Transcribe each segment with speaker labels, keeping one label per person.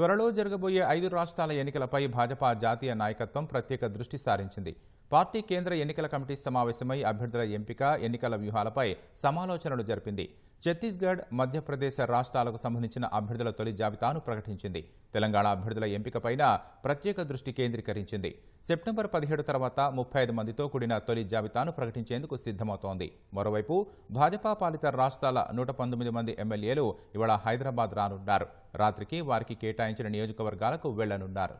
Speaker 1: త్వరలో జరగబోయే ఐదు రాష్ట్రాల ఎన్నికలపై భాజపా జాతీయ నాయకత్వం ప్రత్యేక దృష్టి సారించింది పార్టీ కేంద్ర ఎన్నికల కమిటీ సమావేశమై అభ్యర్థుల ఎంపిక ఎన్నికల వ్యూహాలపై సమాలోచనలు జరిపింది ఛత్తీస్గఢ్ మధ్యప్రదేశ్ రాష్ట్రాలకు సంబంధించిన అభ్యర్థుల తొలి జాబితాను ప్రకటించింది తెలంగాణ అభ్యర్థుల ఎంపికపైన ప్రత్యేక దృష్టి కేంద్రీకరించింది సెప్టెంబర్ పదిహేడు తర్వాత ముప్పై ఐదు మందితో కూడిన తొలి జాబితాను ప్రకటించేందుకు సిద్ధమవుతోంది మరోవైపు భాజపా పాలిత రాష్ట్రాల నూట పంతొమ్మిది మంది ఎమ్మెల్యేలు ఇవాళ హైదరాబాద్ రానున్నారు రాత్రికి వారికి కేటాయించిన నియోజకవర్గాలకు వెళ్లనున్నారు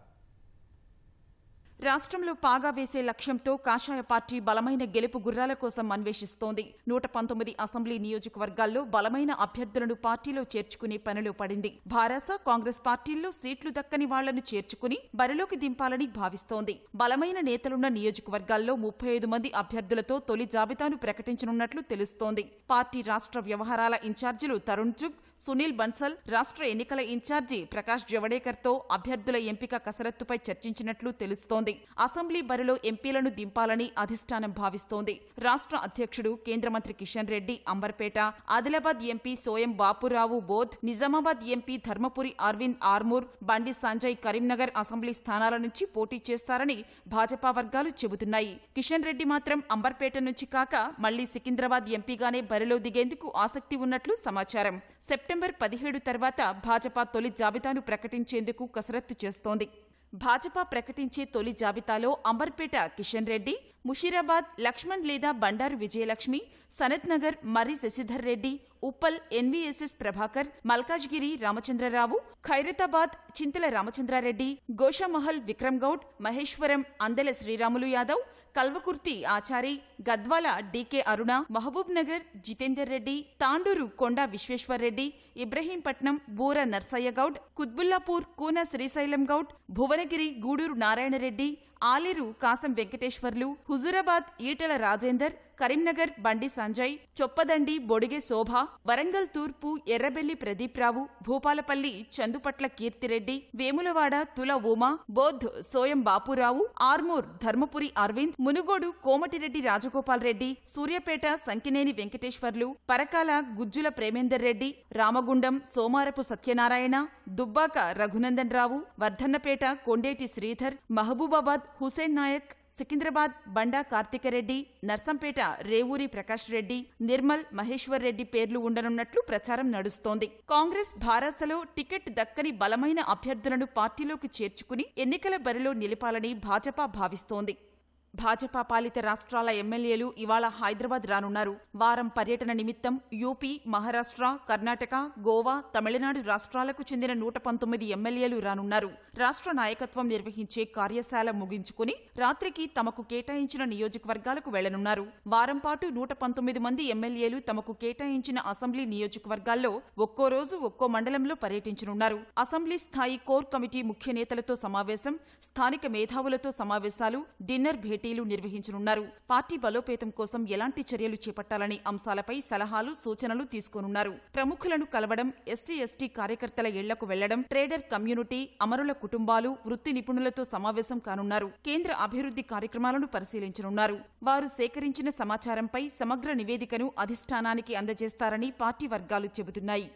Speaker 2: రాష్ట్రంలో పాగా వేసే లక్ష్యంతో కాషాయ పార్టీ బలమైన గెలుపు గుర్రాల కోసం అన్వేషిస్తోంది నూట పంతొమ్మిది అసెంబ్లీ నియోజకవర్గాల్లో బలమైన అభ్యర్థులను పార్టీలో చేర్చుకునే పనిలో పడింది భారాస కాంగ్రెస్ పార్టీల్లో సీట్లు దక్కని వాళ్లను చేర్చుకుని బరిలోకి దింపాలని భావిస్తోంది బలమైన నేతలున్న నియోజకవర్గాల్లో ముప్పై ఐదు మంది అభ్యర్థులతో తొలి జాబితాను ప్రకటించనున్నట్లు తెలుస్తోంది పార్టీ రాష్ట్ర వ్యవహారాల ఇన్ఛార్జీలు తరుణ్ జుగ్ సునీల్ బన్సల్ రాష్ట్ర ఎన్నికల ఇన్ఛార్జి ప్రకాష్ జవడేకర్తో అభ్యర్థుల ఎంపిక కసరత్తుపై చర్చించినట్లు తెలుస్తోంది అసెంబ్లీ బరిలో ఎంపీలను దింపాలని అధిష్టానం భావిస్తోంది రాష్ట్ర అధ్యక్షుడు కేంద్ర మంత్రి Kishan Reddy Amberpet Adilabad MP Soyam Bapurao Boath Nizamabad MP Dharmapuri Arvind Armoor Bandi Sanjay Karimnagar assembly స్థానాల నుంచి పోటీ చేస్తారని భాజపా వర్గాలు చెబుతున్నాయి కిషన్ రెడ్డి మాత్రం అంబర్పేట నుంచి కాక మళ్లీ సికింద్రాబాద్ ఎంపీగానే బరిలో దిగేందుకు ఆసక్తి ఉన్నట్లు సమాచారం సెప్టెంబర్ పదిహేడు తర్వాత భాజపా తొలి జాబితాను ప్రకటించేందుకు కసరత్తు చేస్తోంది భాజపా ప్రకటించే తొలి జాబితాలో అంబర్పేట కిషన్ రెడ్డి ముషీరాబాద్ లక్ష్మణ్ లేదా Bandaru Vijayalakshmi Sanathnagar Marri Shashidhar Reddy Uppal NVSS Prabhakar Malkajgiri Ramachandra Rao Khairatabad Chintala Ramachandra Reddy Goshamahal Vikram Goud Maheshwaram Andela Sriramulu Yadav Kalwakurthy Achari Gadwal DK Aruna Mahabubnagar Jithender Reddy Tandur Konda Vishweshwar Reddy Ibrahimpatnam Boora Narsaiah Goud Quthbullapur Koona Srisailam Goud Bhuvanagiri Gudur Narayana Reddy Aleru కాసం Venkateswarlu Huzurabad Etela Rajender Karimnagar బండి సంజయ్ చొప్పదండి బొడిగే శోభ వరంగల్ తూర్పు ఎర్రబెల్లి ప్రదీప్రావు భూపాలపల్లి చందుపట్ల కీర్తిరెడ్డి వేములవాడ తుల ఉమ బోధ్ సోయం బాపురావు ఆర్మూర్ ధర్మపురి అరవింద్ మునుగోడు కోమటిరెడ్డి రాజగోపాల్ రెడ్డి సూర్యాపేట సంకినేని వెంకటేశ్వర్లు పరకాల గుజ్జుల ప్రేమేందర్ రెడ్డి రామగుండం సోమారపు సత్యనారాయణ దుబ్బాక రఘునందన్ రావు వర్ధన్నపేట కొండేటి శ్రీధర్ మహబూబాబాద్ హుసేన్ నాయక్ సికింద్రాబాద్ బండా కార్తికరెడ్డి నర్సంపేట రేవూరి ప్రకాష్ రెడ్డి నిర్మల్ మహేశ్వర్ రెడ్డి పేర్లు ఉండనున్నట్లు ప్రచారం నడుస్తోంది కాంగ్రెస్ భారాసలో టికెట్ దక్కని బలమైన అభ్యర్థులను పార్టీలోకి చేర్చుకుని ఎన్నికల బరిలో నిలిపాలని భాజపా భావిస్తోంది భాజపా పాలిత రాష్ట్రాల ఎమ్మెల్యేలు ఇవాళ హైదరాబాద్ రానున్నారు వారం పర్యటన నిమిత్తం యూపీ మహారాష్ట్ర కర్ణాటక గోవా తమిళనాడు రాష్ట్రాలకు చెందిన నూట పంతొమ్మిది ఎమ్మెల్యేలు రానున్నారు రాష్ట్ర నాయకత్వం నిర్వహించే కార్యశాల ముగించుకుని రాత్రికి తమకు కేటాయించిన నియోజకవర్గాలకు వెళ్లనున్నారు వారం పాటు నూట పంతొమ్మిది మంది ఎమ్మెల్యేలు తమకు కేటాయించిన అసెంబ్లీ నియోజకవర్గాల్లో ఒక్కో రోజు ఒక్కో మండలంలో పర్యటించనున్నారు అసెంబ్లీ స్థాయి కోర్ కమిటీ ముఖ్య నేతలతో సమావేశం స్థానిక మేధావులతో సమావేశాలు డిన్నర్ భేటీ కమిటీలు నిర్వహించనున్నారు పార్టీ బలోపేతం కోసం ఎలాంటి చర్యలు చేపట్టాలనే అంశాలపై సలహాలు సూచనలు తీసుకోనున్నారు ప్రముఖులను కలవడం ఎస్సీ ఎస్టీ కార్యకర్తల ఇళ్లకు వెళ్లడం ట్రేడర్ కమ్యూనిటీ అమరుల కుటుంబాలు వృత్తి నిపుణులతో సమావేశం కానున్నారు కేంద్ర అభివృద్ధి కార్యక్రమాలను పరిశీలించనున్నారు వారు సేకరించిన సమాచారంపై సమగ్ర నివేదికను అధిష్టానానికి అందజేస్తారని పార్టీ వర్గాలు చెబుతున్నాయి